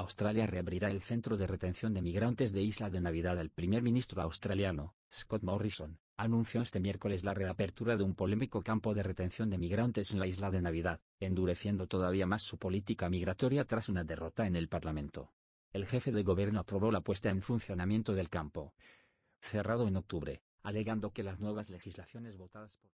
Australia reabrirá el centro de retención de migrantes de Isla de Navidad. El primer ministro australiano, Scott Morrison, anunció este miércoles la reapertura de un polémico campo de retención de migrantes en la Isla de Navidad, endureciendo todavía más su política migratoria tras una derrota en el Parlamento. El jefe de gobierno aprobó la puesta en funcionamiento del campo, cerrado en octubre, alegando que las nuevas legislaciones votadas por